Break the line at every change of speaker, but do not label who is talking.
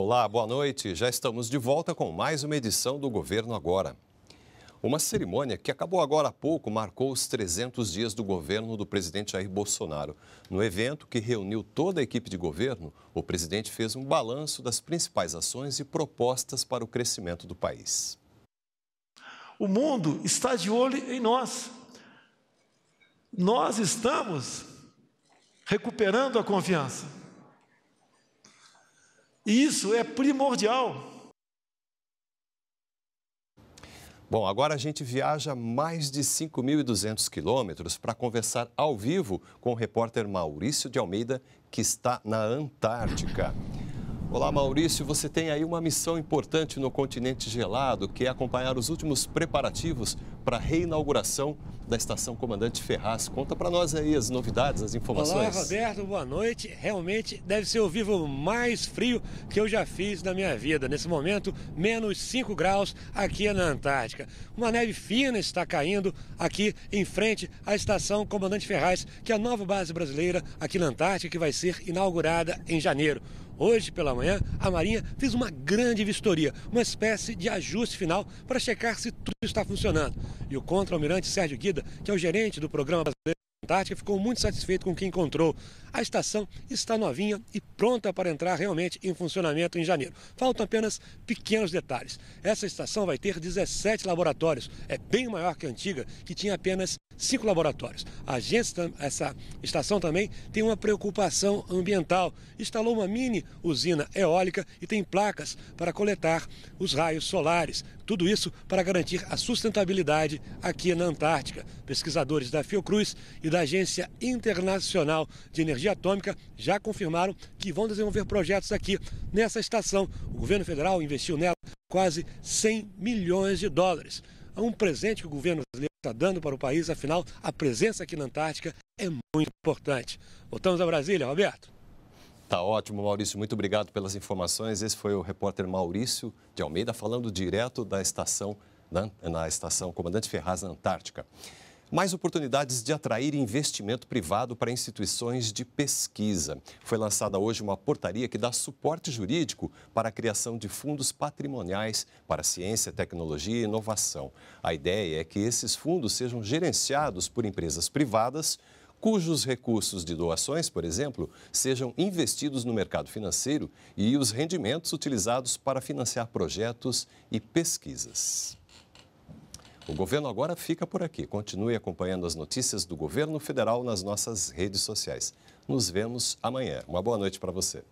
Olá, boa noite. Já estamos de volta com mais uma edição do Governo Agora. Uma cerimônia que acabou agora há pouco marcou os 300 dias do governo do presidente Jair Bolsonaro. No evento que reuniu toda a equipe de governo, o presidente fez um balanço das principais ações e propostas para o crescimento do país.
O mundo está de olho em nós. Nós estamos recuperando a confiança. E isso é primordial.
Bom, agora a gente viaja mais de 5.200 quilômetros para conversar ao vivo com o repórter Maurício de Almeida, que está na Antártica. Olá, Maurício. Você tem aí uma missão importante no continente gelado, que é acompanhar os últimos preparativos para a reinauguração da estação Comandante Ferraz. Conta para nós aí as novidades, as informações. Olá,
Roberto. Boa noite. Realmente deve ser o vivo mais frio que eu já fiz na minha vida. Nesse momento, menos 5 graus aqui na Antártica. Uma neve fina está caindo aqui em frente à estação Comandante Ferraz, que é a nova base brasileira aqui na Antártica, que vai ser inaugurada em janeiro. Hoje pela manhã, a Marinha fez uma grande vistoria, uma espécie de ajuste final para checar se tudo está funcionando. E o contra-almirante Sérgio Guida, que é o gerente do programa brasileiro Antártica ficou muito satisfeito com o que encontrou. A estação está novinha e pronta para entrar realmente em funcionamento em janeiro. Faltam apenas pequenos detalhes. Essa estação vai ter 17 laboratórios. É bem maior que a antiga, que tinha apenas cinco laboratórios. A agência, essa estação também tem uma preocupação ambiental. Instalou uma mini usina eólica e tem placas para coletar os raios solares. Tudo isso para garantir a sustentabilidade aqui na Antártica. Pesquisadores da Fiocruz e da Agência Internacional de Energia Atômica já confirmaram que vão desenvolver projetos aqui nessa estação. O governo federal investiu nela quase 100 milhões de dólares. É um presente que o governo brasileiro está dando para o país, afinal, a presença aqui na Antártica é muito importante. Voltamos a Brasília, Roberto.
Tá ótimo, Maurício. Muito obrigado pelas informações. Esse foi o repórter Maurício de Almeida falando direto da estação, na, na estação Comandante Ferraz, na Antártica mais oportunidades de atrair investimento privado para instituições de pesquisa. Foi lançada hoje uma portaria que dá suporte jurídico para a criação de fundos patrimoniais para ciência, tecnologia e inovação. A ideia é que esses fundos sejam gerenciados por empresas privadas cujos recursos de doações, por exemplo, sejam investidos no mercado financeiro e os rendimentos utilizados para financiar projetos e pesquisas. O governo agora fica por aqui. Continue acompanhando as notícias do governo federal nas nossas redes sociais. Nos vemos amanhã. Uma boa noite para você.